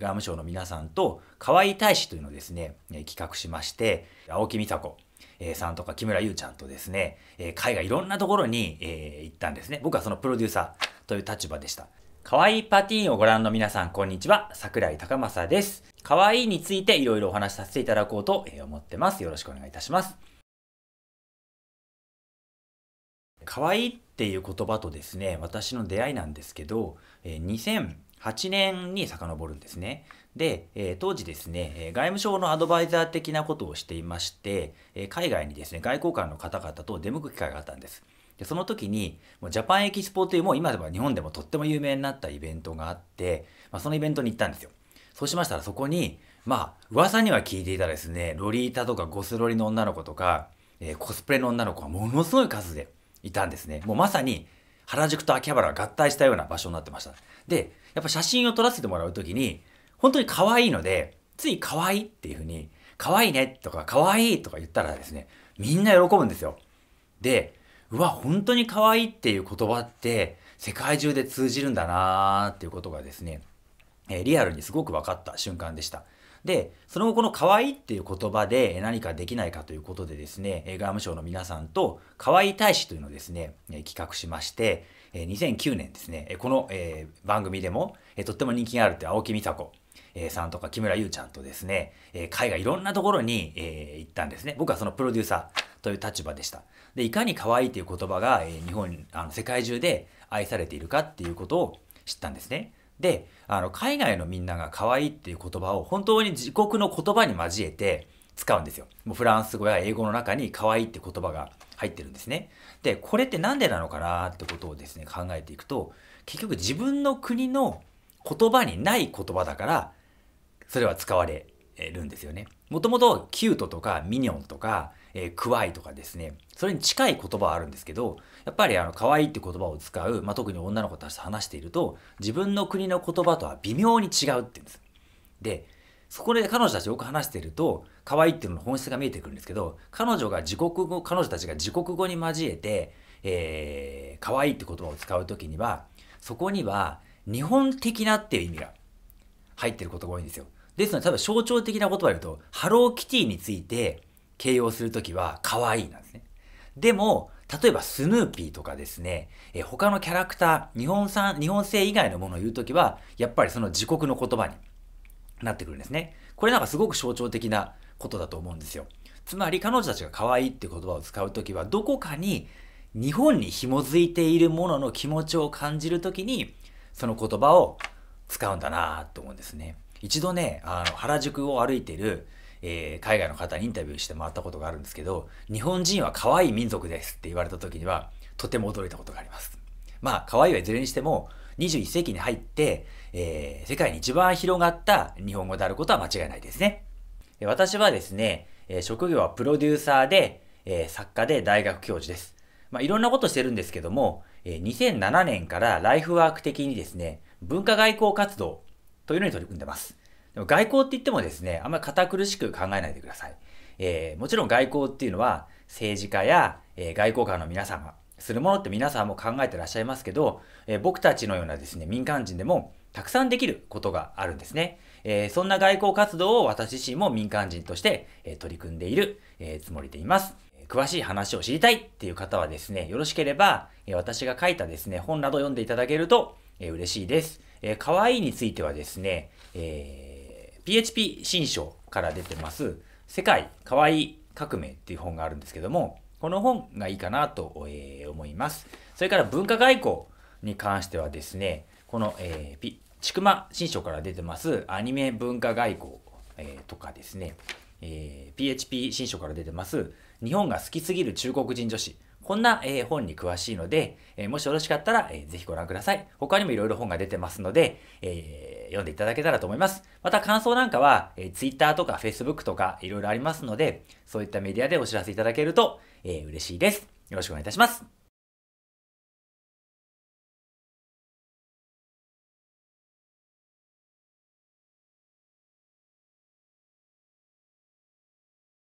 外務省の皆さんと河合大使というのをですね、え企画しまして、青木美佐子、えさんとか木村優ちゃんとですね、え海外いろんなところに、え行ったんですね。僕はそのプロデューサーという立場でした。可愛いパティーンをご覧の皆さん、こんにちは。桜井高正です。可愛いについていろいろお話しさせていただこうと思ってます。よろしくお願いいたします。可愛いっていう言葉とですね、私の出会いなんですけど、え、0 0 0 8年に遡るんですね。で、えー、当時ですね、え外務省のアドバイザー的なことをしていまして、え海外にですね、外交官の方々と出向く機会があったんです。で、その時に、もうジャパンエキスポというもう今では日本でもとっても有名になったイベントがあって、まあ、そのイベントに行ったんですよ。そうしましたらそこに、まあ、噂には聞いていたですね、ロリータとかゴスロリの女の子とか、えー、コスプレの女の子がものすごい数でいたんですね。もうまさに原宿と秋葉原が合体したような場所になってました。で、やっぱ写真を撮らせてもらう時に、本当に可愛いので、つい可愛いっていうふうに、可愛いねとか可愛いとか言ったらですね、みんな喜ぶんですよ。で、うわ、本当に可愛いっていう言葉って世界中で通じるんだなーっていうことがですね、えリアルにすごく分かった瞬間でした。で、その後この可愛いっていう言葉で何かできないかということでですね、外務省の皆さんと可愛い大使というのをですね、企画しまして、2009年ですね、この番組でもとっても人気があるって青木美佐子さんとか木村優ちゃんとですね、海外いろんなところに行ったんですね。僕はそのプロデューサー。という立場でした。で、いかに可愛いという言葉が、えー、日本、あの、世界中で愛されているかっていうことを知ったんですね。であの海外のみんなが可愛いっていう言葉を本当に自国の言葉に交えて使うんですよもうフランス語や英語の中に可愛いって言葉が入ってるんですねでこれって何でなのかなってことをですね考えていくと結局自分の国の言葉にない言葉だからそれは使われるんですよね。もともとキュートとかミニョンとか、えー、クワイとかですね、それに近い言葉はあるんですけど、やっぱりあの可愛いって言葉を使う、まあ、特に女の子たちと話していると、自分の国の言葉とは微妙に違うって言うんです。で、そこで彼女たちよく話していると、可愛いっていうのの本質が見えてくるんですけど、彼女が自国語、彼女たちが自国語に交えて、えー、可愛いって言葉を使うときには、そこには日本的なっていう意味が入ってることが多いんですよ。ですので、例えば象徴的な言葉で言うと、ハローキティについて形容するときは、可愛いなんですね。でも、例えばスヌーピーとかですね、え他のキャラクター、日本産、日本製以外のものを言うときは、やっぱりその自国の言葉になってくるんですね。これなんかすごく象徴的なことだと思うんですよ。つまり彼女たちが可愛いって言葉を使うときは、どこかに日本に紐づいているものの気持ちを感じるときに、その言葉を使うんだなと思うんですね。一度ねあの原宿を歩いてる、えー、海外の方にインタビューして回ったことがあるんですけど日本人は可愛い民族ですって言われた時にはとても驚いたことがありますまあ可愛いはいずれにしても21世紀に入って、えー、世界に一番広がった日本語であることは間違いないですね私はですね、職業はプロデューサーで、作家で大学教授です。まあ、いろんなことしてるんですけども、2007年からライフワーク的にですね、文化外交活動というのに取り組んでます。でも外交って言ってもですね、あんまり堅苦しく考えないでください。えー、もちろん外交っていうのは政治家や、えー、外交官の皆さんがするものって皆さんも考えてらっしゃいますけど、えー、僕たちのようなですね、民間人でもたくさんできることがあるんですね。えー、そんな外交活動を私自身も民間人として、えー、取り組んでいる、えつもりでいます。詳しい話を知りたいっていう方はですね、よろしければ、え私が書いたですね、本など読んでいただけると、え嬉しいです。えー、可愛いについてはですね、えー、PHP 新書から出てます、世界可愛い革命っていう本があるんですけども、この本がいいかなと、えー、思います。それから文化外交に関してはですね、この、えー、ちくま新書から出てますアニメ文化外交、えー、とかですね、えー、PHP 新書から出てます日本が好きすぎる中国人女子こんな、え本に詳しいので、えもしよろしかったら、えー、ぜひご覧ください。他にもいろいろ本が出てますので、え読んでいただけたらと思います。また感想なんかは、え Twitter とか Facebook とかいろいろありますので、そういったメディアでお知らせいただけると、え嬉しいです。よろしくお願いいたします。